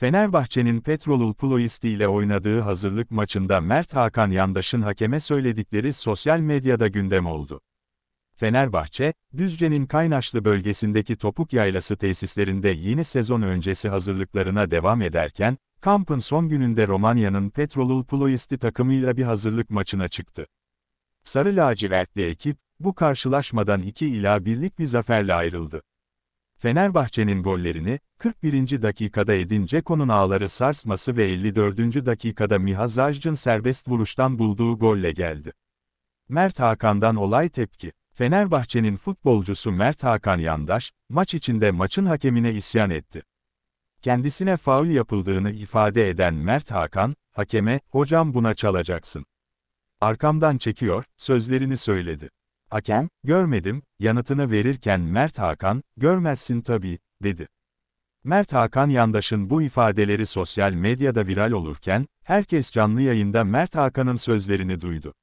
Fenerbahçe'nin Petrolul Ploiesti ile oynadığı hazırlık maçında Mert Hakan Yandaş'ın hakeme söyledikleri sosyal medyada gündem oldu. Fenerbahçe, Düzce'nin Kaynaşlı bölgesindeki topuk yaylası tesislerinde yeni sezon öncesi hazırlıklarına devam ederken, kampın son gününde Romanya'nın Petrolul Ploiesti takımıyla bir hazırlık maçına çıktı. Sarı lacivertli ekip, bu karşılaşmadan 2 ila birlik bir zaferle ayrıldı. Fenerbahçe'nin gollerini, 41. dakikada Edin Dzeko'nun ağları sarsması ve 54. dakikada Miha Zajc'ın serbest vuruştan bulduğu golle geldi. Mert Hakan'dan olay tepki. Fenerbahçe'nin futbolcusu Mert Hakan Yandaş, maç içinde maçın hakemine isyan etti. Kendisine faul yapıldığını ifade eden Mert Hakan, hakeme, hocam buna çalacaksın. Arkamdan çekiyor, sözlerini söyledi. Hakem, görmedim, yanıtını verirken Mert Hakan, görmezsin tabii, dedi. Mert Hakan yandaşın bu ifadeleri sosyal medyada viral olurken, herkes canlı yayında Mert Hakan'ın sözlerini duydu.